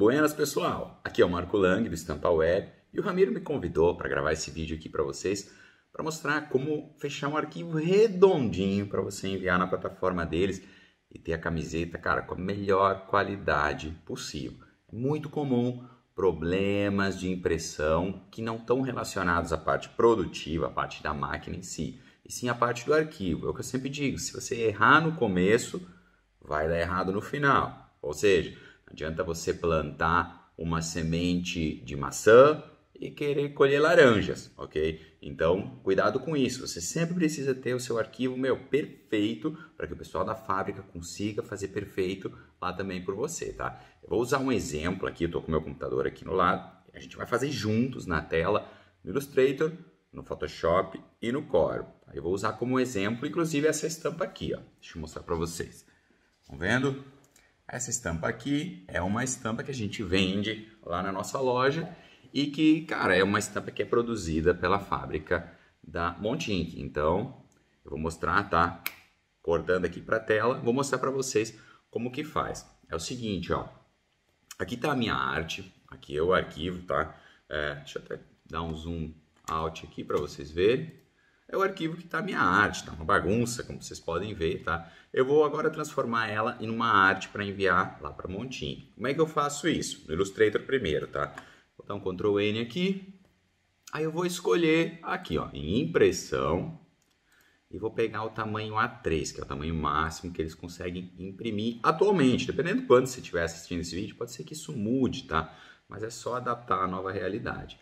Buenas pessoal, aqui é o Marco Lang do Estampa Web e o Ramiro me convidou para gravar esse vídeo aqui para vocês para mostrar como fechar um arquivo redondinho para você enviar na plataforma deles e ter a camiseta, cara, com a melhor qualidade possível. É muito comum problemas de impressão que não estão relacionados à parte produtiva, à parte da máquina em si, e sim à parte do arquivo. É o que eu sempre digo, se você errar no começo, vai dar errado no final. Ou seja, Adianta você plantar uma semente de maçã e querer colher laranjas, ok? Então, cuidado com isso. Você sempre precisa ter o seu arquivo, meu, perfeito, para que o pessoal da fábrica consiga fazer perfeito lá também por você, tá? Eu vou usar um exemplo aqui, eu com com meu computador aqui no lado. A gente vai fazer juntos na tela, no Illustrator, no Photoshop e no Core. Eu vou usar como exemplo, inclusive, essa estampa aqui, ó. Deixa eu mostrar para vocês. Estão vendo? Essa estampa aqui é uma estampa que a gente vende lá na nossa loja e que, cara, é uma estampa que é produzida pela fábrica da Montink. Então, eu vou mostrar, tá? Cortando aqui para a tela, vou mostrar para vocês como que faz. É o seguinte, ó. Aqui tá a minha arte, aqui é o arquivo, tá? É, deixa eu até dar um zoom out aqui para vocês verem é o arquivo que está a minha arte, está uma bagunça, como vocês podem ver, tá? Eu vou agora transformar ela em uma arte para enviar lá para Montinho. Como é que eu faço isso? No Illustrator primeiro, tá? Vou dar um Ctrl N aqui, aí eu vou escolher aqui, ó, em impressão, e vou pegar o tamanho A3, que é o tamanho máximo que eles conseguem imprimir atualmente. Dependendo de quando você estiver assistindo esse vídeo, pode ser que isso mude, tá? Mas é só adaptar à nova realidade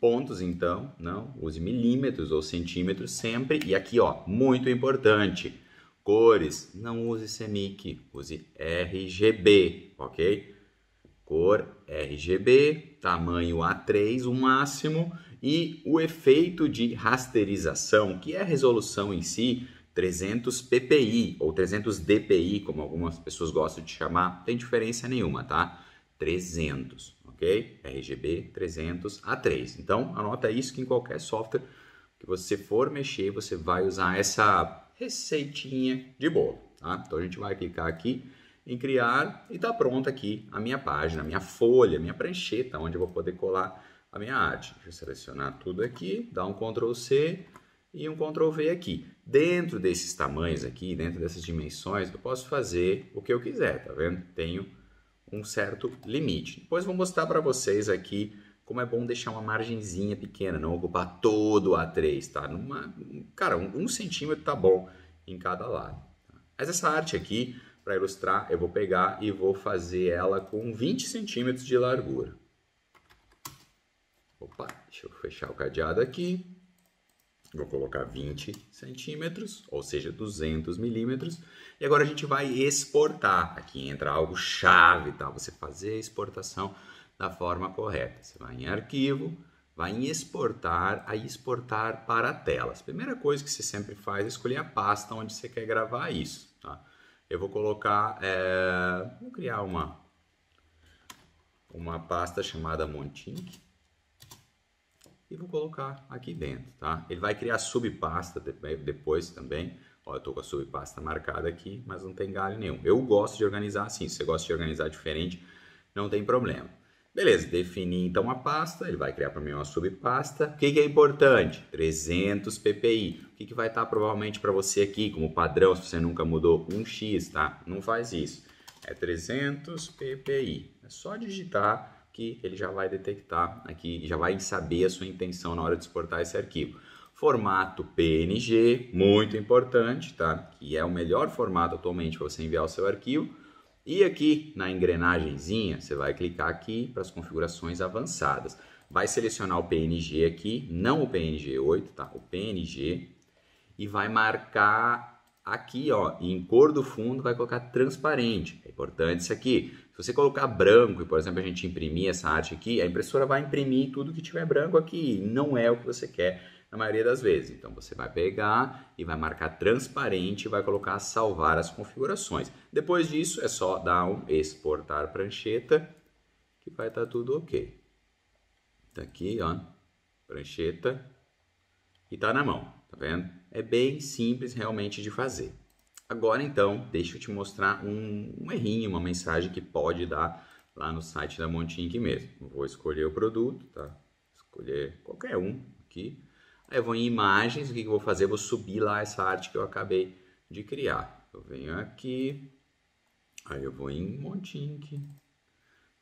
pontos, então, não? Use milímetros ou centímetros sempre. E aqui, ó, muito importante, cores, não use CMYK, use RGB, ok? Cor RGB, tamanho A3 o máximo e o efeito de rasterização, que é a resolução em si, 300 ppi ou 300 dpi, como algumas pessoas gostam de chamar, não tem diferença nenhuma, tá? 300 ok? RGB 300 A3. Então, anota isso que em qualquer software que você for mexer, você vai usar essa receitinha de bolo, tá? Então, a gente vai clicar aqui em criar e está pronta aqui a minha página, a minha folha, a minha prancheta, onde eu vou poder colar a minha arte. Deixa eu selecionar tudo aqui, dar um Ctrl C e um Ctrl V aqui. Dentro desses tamanhos aqui, dentro dessas dimensões, eu posso fazer o que eu quiser, tá vendo? Tenho um certo limite. Depois vou mostrar para vocês aqui como é bom deixar uma margenzinha pequena, não ocupar todo o A3, tá? Numa, cara, um, um centímetro tá bom em cada lado. Tá? Mas essa arte aqui, para ilustrar, eu vou pegar e vou fazer ela com 20 centímetros de largura. Opa, deixa eu fechar o cadeado aqui. Vou colocar 20 centímetros, ou seja, 200 milímetros. E agora a gente vai exportar. Aqui entra algo chave, tá? Você fazer a exportação da forma correta. Você vai em arquivo, vai em exportar, aí exportar para telas. Primeira coisa que você sempre faz é escolher a pasta onde você quer gravar isso, tá? Eu vou colocar, é... vou criar uma, uma pasta chamada Montink e vou colocar aqui dentro, tá? Ele vai criar subpasta né, depois também. Ó, eu tô com a subpasta marcada aqui, mas não tem galho nenhum. Eu gosto de organizar assim, se você gosta de organizar diferente, não tem problema. Beleza, defini então a pasta, ele vai criar para mim uma subpasta. O que, que é importante? 300 ppi. O que, que vai estar tá, provavelmente para você aqui como padrão, se você nunca mudou? 1x, tá? Não faz isso. É 300 ppi. É só digitar que ele já vai detectar aqui, já vai saber a sua intenção na hora de exportar esse arquivo. Formato PNG, muito importante, tá? Que é o melhor formato atualmente para você enviar o seu arquivo. E aqui na engrenagemzinha, você vai clicar aqui para as configurações avançadas. Vai selecionar o PNG aqui, não o PNG 8, tá? O PNG e vai marcar Aqui, ó, em cor do fundo, vai colocar transparente. É importante isso aqui. Se você colocar branco, e por exemplo, a gente imprimir essa arte aqui, a impressora vai imprimir tudo que tiver branco aqui. Não é o que você quer na maioria das vezes. Então você vai pegar e vai marcar transparente e vai colocar salvar as configurações. Depois disso é só dar um exportar prancheta que vai estar tá tudo ok. Tá aqui, ó, prancheta e tá na mão vendo? É bem simples realmente de fazer. Agora então, deixa eu te mostrar um, um errinho, uma mensagem que pode dar lá no site da Montink mesmo. Vou escolher o produto, tá? Escolher qualquer um aqui. Aí eu vou em imagens, o que, que eu vou fazer? Eu vou subir lá essa arte que eu acabei de criar. Eu venho aqui, aí eu vou em Montink,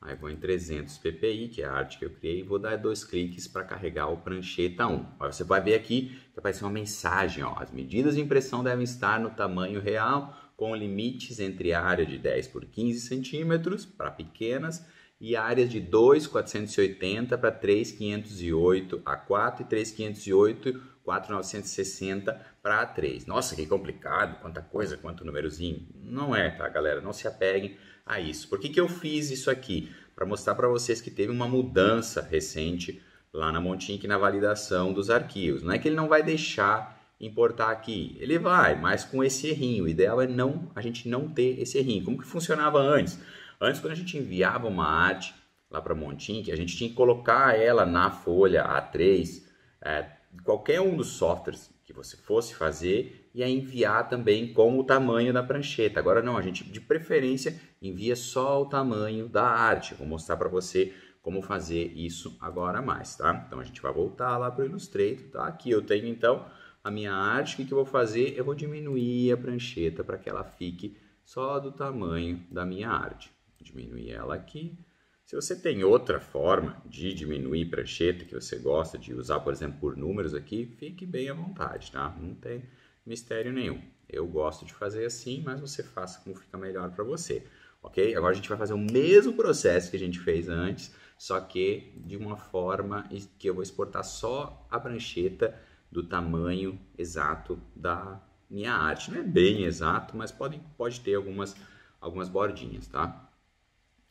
Aí vou em 300 ppi, que é a arte que eu criei, e vou dar dois cliques para carregar o prancheta 1. Aí você vai ver aqui que aparece uma mensagem, ó, as medidas de impressão devem estar no tamanho real, com limites entre área de 10 por 15 centímetros para pequenas e áreas de 2,480 para 3,508 a 4 e 3,508, 4,960 para 3. Nossa, que complicado, quanta coisa, quanto númerozinho. Não é, tá, galera? Não se apeguem a isso. Por que, que eu fiz isso aqui? Para mostrar para vocês que teve uma mudança recente lá na Montink na validação dos arquivos. Não é que ele não vai deixar importar aqui, ele vai, mas com esse errinho. O ideal é não a gente não ter esse errinho. Como que funcionava antes? Antes quando a gente enviava uma arte lá para Montink, a gente tinha que colocar ela na folha A3, é, qualquer um dos softwares que você fosse fazer, e a enviar também com o tamanho da prancheta. Agora não, a gente de preferência envia só o tamanho da arte. Vou mostrar para você como fazer isso agora mais, tá? Então a gente vai voltar lá para o Illustrator, tá? Aqui eu tenho então a minha arte, o que, que eu vou fazer? Eu vou diminuir a prancheta para que ela fique só do tamanho da minha arte. Vou diminuir ela aqui. Se você tem outra forma de diminuir prancheta que você gosta de usar, por exemplo, por números aqui, fique bem à vontade, tá? Não tem mistério nenhum. Eu gosto de fazer assim, mas você faça como fica melhor para você, ok? Agora a gente vai fazer o mesmo processo que a gente fez antes, só que de uma forma que eu vou exportar só a prancheta do tamanho exato da minha arte. Não é bem exato, mas pode, pode ter algumas, algumas bordinhas, tá?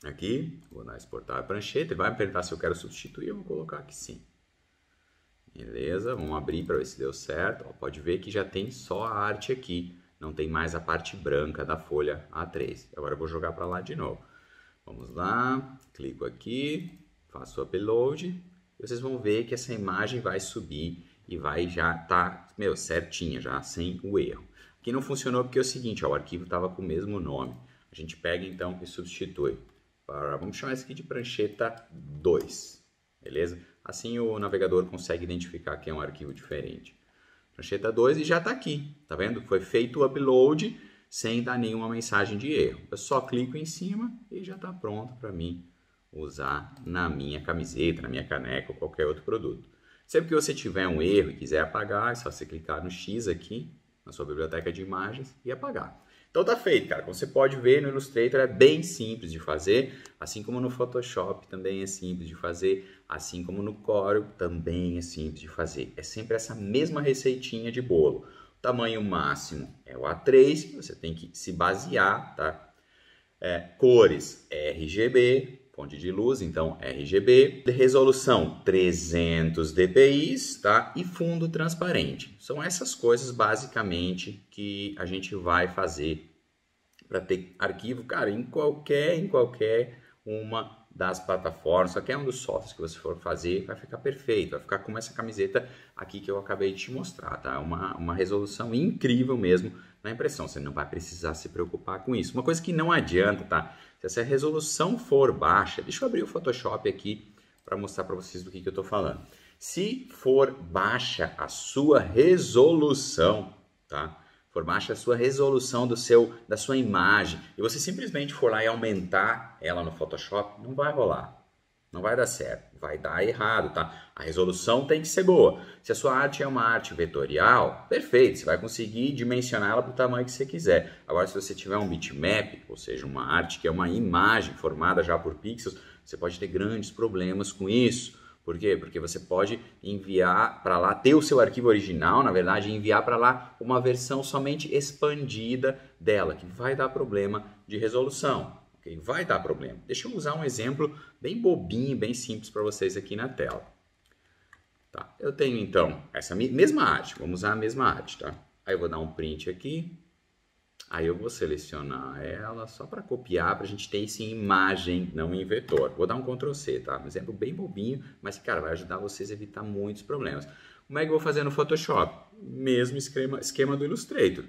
Aqui, vou dar exportar a prancheta, ele vai me perguntar se eu quero substituir, eu vou colocar aqui sim. Beleza, vamos abrir para ver se deu certo. Ó, pode ver que já tem só a arte aqui, não tem mais a parte branca da folha A3. Agora eu vou jogar para lá de novo. Vamos lá, clico aqui, faço o upload. E vocês vão ver que essa imagem vai subir e vai já tá, meu, certinha, já sem o erro. Aqui não funcionou porque é o seguinte, ó, o arquivo estava com o mesmo nome. A gente pega então e substitui. Para, vamos chamar isso aqui de prancheta 2, beleza? Assim o navegador consegue identificar que é um arquivo diferente. Prancheta 2 e já está aqui, tá vendo? Foi feito o upload sem dar nenhuma mensagem de erro. Eu só clico em cima e já está pronto para mim usar na minha camiseta, na minha caneca ou qualquer outro produto. Sempre que você tiver um erro e quiser apagar, é só você clicar no X aqui, na sua biblioteca de imagens, e apagar. Então tá feito, cara. Como você pode ver no Illustrator é bem simples de fazer, assim como no Photoshop também é simples de fazer, assim como no Corel também é simples de fazer. É sempre essa mesma receitinha de bolo. O tamanho máximo é o A3, você tem que se basear, tá? É, cores RGB, fonte de luz, então RGB, resolução 300 dpi, tá? E fundo transparente. São essas coisas basicamente que a gente vai fazer para ter arquivo, cara, em qualquer, em qualquer uma das plataformas, qualquer é um dos softwares que você for fazer, vai ficar perfeito, vai ficar como essa camiseta aqui que eu acabei de te mostrar, tá? É uma, uma resolução incrível mesmo na impressão, você não vai precisar se preocupar com isso. Uma coisa que não adianta, tá? Se essa resolução for baixa, deixa eu abrir o Photoshop aqui para mostrar para vocês do que, que eu estou falando. Se for baixa a sua resolução, tá? for baixa a sua resolução do seu da sua imagem e você simplesmente for lá e aumentar ela no Photoshop, não vai rolar. Não vai dar certo, vai dar errado, tá? A resolução tem que ser boa. Se a sua arte é uma arte vetorial, perfeito, você vai conseguir dimensionar ela para o tamanho que você quiser. Agora, se você tiver um bitmap, ou seja, uma arte que é uma imagem formada já por pixels, você pode ter grandes problemas com isso. Por quê? Porque você pode enviar para lá, ter o seu arquivo original, na verdade, e enviar para lá uma versão somente expandida dela, que vai dar problema de resolução. Okay? Vai dar problema. Deixa eu usar um exemplo bem bobinho, bem simples para vocês aqui na tela. Tá? Eu tenho então essa mesma arte, vamos usar a mesma arte. Tá? Aí eu vou dar um print aqui, Aí eu vou selecionar ela só para copiar, para a gente ter isso em imagem, não em vetor. Vou dar um Ctrl C, tá? Um exemplo bem bobinho, mas, cara, vai ajudar vocês a evitar muitos problemas. Como é que eu vou fazer no Photoshop? Mesmo esquema, esquema do Illustrator.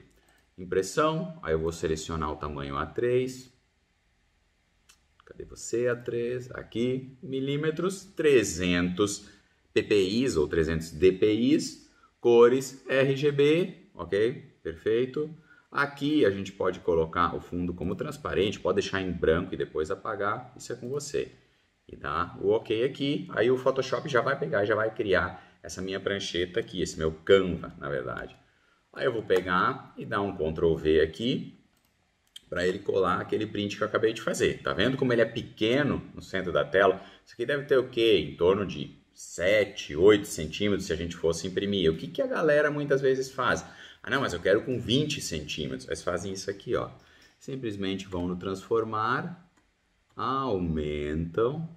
Impressão, aí eu vou selecionar o tamanho A3. Cadê você, A3? Aqui, milímetros, 300 PPIs ou 300 DPIs, cores RGB, ok? Perfeito. Aqui a gente pode colocar o fundo como transparente, pode deixar em branco e depois apagar, isso é com você. E dá o OK aqui, aí o Photoshop já vai pegar, já vai criar essa minha prancheta aqui, esse meu Canva, na verdade. Aí eu vou pegar e dar um Ctrl V aqui, para ele colar aquele print que eu acabei de fazer. Tá vendo como ele é pequeno no centro da tela? Isso aqui deve ter o quê? Em torno de 7, 8 centímetros se a gente fosse imprimir. O que, que a galera muitas vezes faz? Ah, não, mas eu quero com 20 centímetros. Eles fazem isso aqui, ó. Simplesmente vão no transformar, aumentam,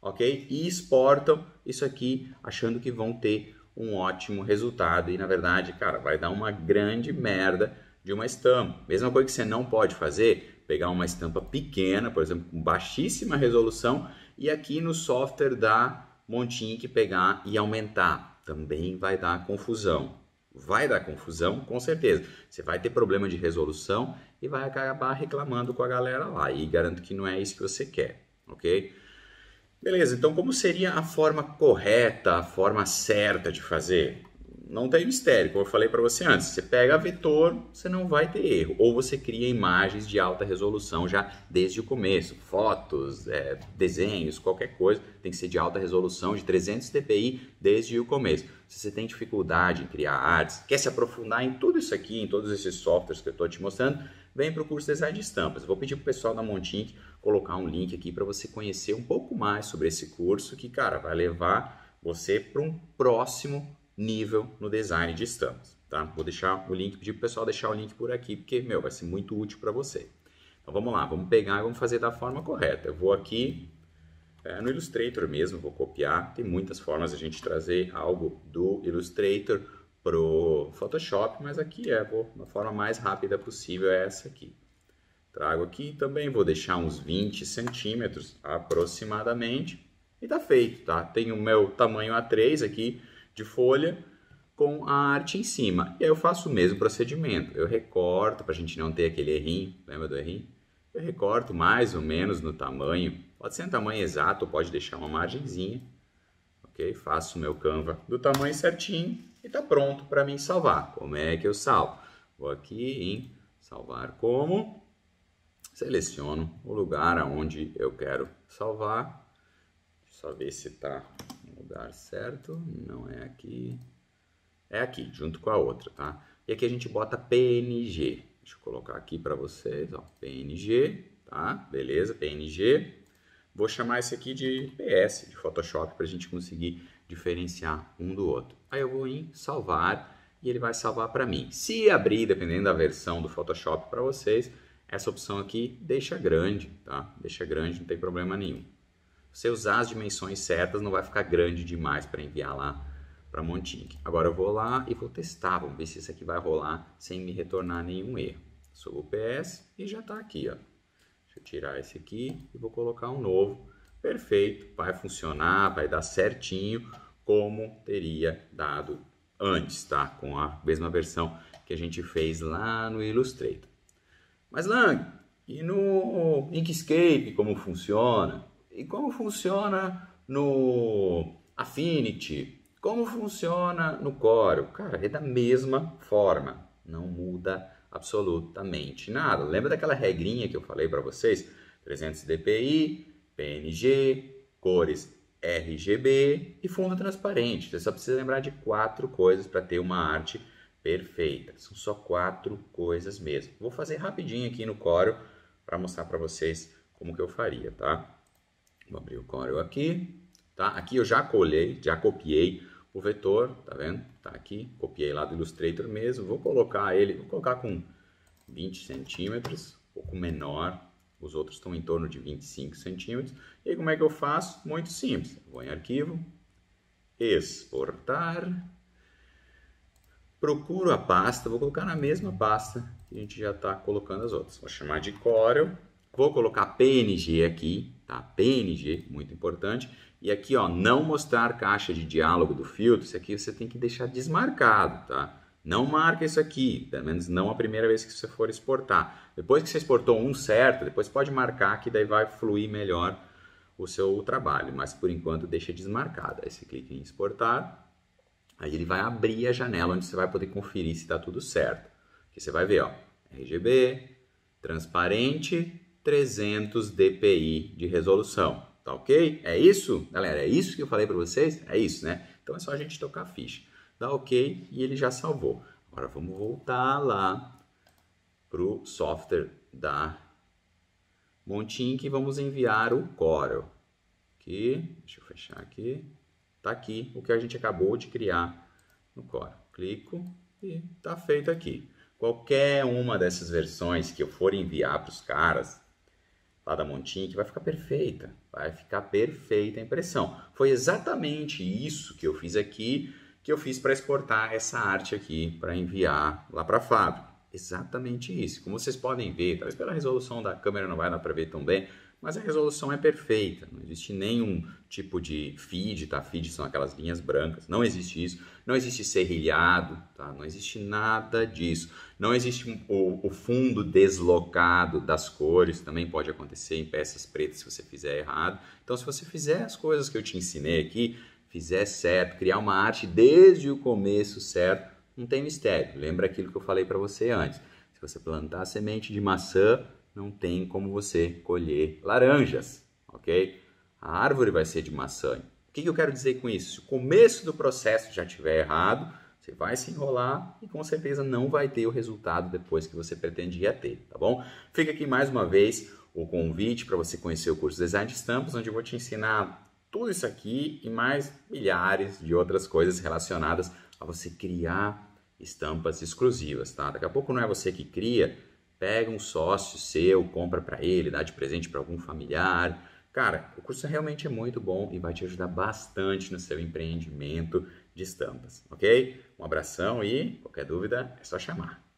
ok? E exportam isso aqui, achando que vão ter um ótimo resultado. E na verdade, cara, vai dar uma grande merda de uma estampa. Mesma coisa que você não pode fazer, pegar uma estampa pequena, por exemplo, com baixíssima resolução, e aqui no software da Montink pegar e aumentar. Também vai dar confusão. Vai dar confusão, com certeza. Você vai ter problema de resolução e vai acabar reclamando com a galera lá. E garanto que não é isso que você quer, ok? Beleza, então como seria a forma correta, a forma certa de fazer? não tem mistério, como eu falei para você antes. Você pega vetor, você não vai ter erro. Ou você cria imagens de alta resolução já desde o começo. Fotos, é, desenhos, qualquer coisa, tem que ser de alta resolução, de 300 dpi desde o começo. Se você tem dificuldade em criar artes, quer se aprofundar em tudo isso aqui, em todos esses softwares que eu estou te mostrando, vem para o curso de Design de Estampas. Vou pedir para o pessoal da Montink colocar um link aqui para você conhecer um pouco mais sobre esse curso que, cara, vai levar você para um próximo nível no design de estampas, tá? Vou deixar o link, pedir pro pessoal deixar o link por aqui, porque, meu, vai ser muito útil para você. Então, vamos lá, vamos pegar e vamos fazer da forma correta. Eu vou aqui é, no Illustrator mesmo, vou copiar. Tem muitas formas de a gente trazer algo do Illustrator pro Photoshop, mas aqui é, vou, a forma mais rápida possível é essa aqui. Trago aqui também, vou deixar uns 20 centímetros aproximadamente. E tá feito, tá? Tem o meu tamanho A3 aqui, de folha com a arte em cima. E aí eu faço o mesmo procedimento. Eu recorto, para a gente não ter aquele errinho, lembra do errinho? Eu recorto mais ou menos no tamanho, pode ser no tamanho exato, ou pode deixar uma margenzinha, ok? Faço o meu Canva do tamanho certinho e está pronto para mim salvar. Como é que eu salvo? Vou aqui em salvar como, seleciono o lugar aonde eu quero salvar só ver se tá no lugar certo. Não é aqui. É aqui, junto com a outra, tá? E aqui a gente bota PNG. Deixa eu colocar aqui para vocês, ó, PNG, tá? Beleza, PNG. Vou chamar esse aqui de PS, de Photoshop, para a gente conseguir diferenciar um do outro. Aí eu vou em salvar e ele vai salvar para mim. Se abrir, dependendo da versão do Photoshop para vocês, essa opção aqui deixa grande, tá? Deixa grande, não tem problema nenhum você usar as dimensões certas, não vai ficar grande demais para enviar lá para Montic. Agora eu vou lá e vou testar, vamos ver se isso aqui vai rolar sem me retornar nenhum erro. Sou o PS e já está aqui, ó. Deixa eu tirar esse aqui e vou colocar um novo. Perfeito, vai funcionar, vai dar certinho como teria dado antes, tá? Com a mesma versão que a gente fez lá no Illustrator. Mas Lang, e no Inkscape como funciona? E como funciona no Affinity? Como funciona no Core? Cara, é da mesma forma, não muda absolutamente nada. Lembra daquela regrinha que eu falei para vocês? 300 dpi, PNG, cores RGB e fundo transparente. Você só precisa lembrar de quatro coisas para ter uma arte perfeita. São só quatro coisas mesmo. Vou fazer rapidinho aqui no Core para mostrar para vocês como que eu faria, tá? Vou abrir o Corel aqui, tá? Aqui eu já colhei, já copiei o vetor, tá vendo? Tá aqui, copiei lá do Illustrator mesmo. Vou colocar ele, vou colocar com 20 centímetros, um pouco menor. Os outros estão em torno de 25 centímetros. E como é que eu faço? Muito simples. Vou em arquivo, exportar. Procuro a pasta, vou colocar na mesma pasta que a gente já está colocando as outras. Vou chamar de Corel. Vou colocar PNG aqui, tá? PNG, muito importante. E aqui, ó, não mostrar caixa de diálogo do filtro, isso aqui você tem que deixar desmarcado, tá? Não marca isso aqui, pelo menos não a primeira vez que você for exportar. Depois que você exportou um certo, depois pode marcar que daí vai fluir melhor o seu trabalho, mas por enquanto deixa desmarcado. Aí você clica em exportar, aí ele vai abrir a janela onde você vai poder conferir se está tudo certo. Que você vai ver, ó, RGB, transparente, 300 dpi de resolução. Tá ok? É isso? Galera, é isso que eu falei para vocês? É isso, né? Então é só a gente tocar a ficha. Dá ok e ele já salvou. Agora vamos voltar lá para o software da Montink e vamos enviar o Corel. Aqui, deixa eu fechar aqui. Tá aqui o que a gente acabou de criar no Corel. Clico e tá feito aqui. Qualquer uma dessas versões que eu for enviar para os caras, lá da Montinha, que vai ficar perfeita, vai ficar perfeita a impressão. Foi exatamente isso que eu fiz aqui, que eu fiz para exportar essa arte aqui, para enviar lá para a fábrica. Exatamente isso. Como vocês podem ver, talvez pela resolução da câmera não vai dar para ver tão bem, mas a resolução é perfeita, não existe nenhum tipo de feed, tá? Feed são aquelas linhas brancas, não existe isso, não existe serrilhado, tá? Não existe nada disso. Não existe o, o fundo deslocado das cores, também pode acontecer em peças pretas se você fizer errado. Então, se você fizer as coisas que eu te ensinei aqui, fizer certo, criar uma arte desde o começo certo, não tem mistério. Lembra aquilo que eu falei para você antes. Se você plantar a semente de maçã, não tem como você colher laranjas, ok? A árvore vai ser de maçã. O que eu quero dizer com isso? Se o começo do processo já estiver errado, você vai se enrolar e com certeza não vai ter o resultado depois que você pretendia ter, tá bom? Fica aqui mais uma vez o convite para você conhecer o curso Design de Estampas, onde eu vou te ensinar tudo isso aqui e mais milhares de outras coisas relacionadas a você criar estampas exclusivas, tá? Daqui a pouco não é você que cria, Pega um sócio seu, compra para ele, dá de presente para algum familiar. Cara, o curso realmente é muito bom e vai te ajudar bastante no seu empreendimento de estampas, ok? Um abração e qualquer dúvida é só chamar.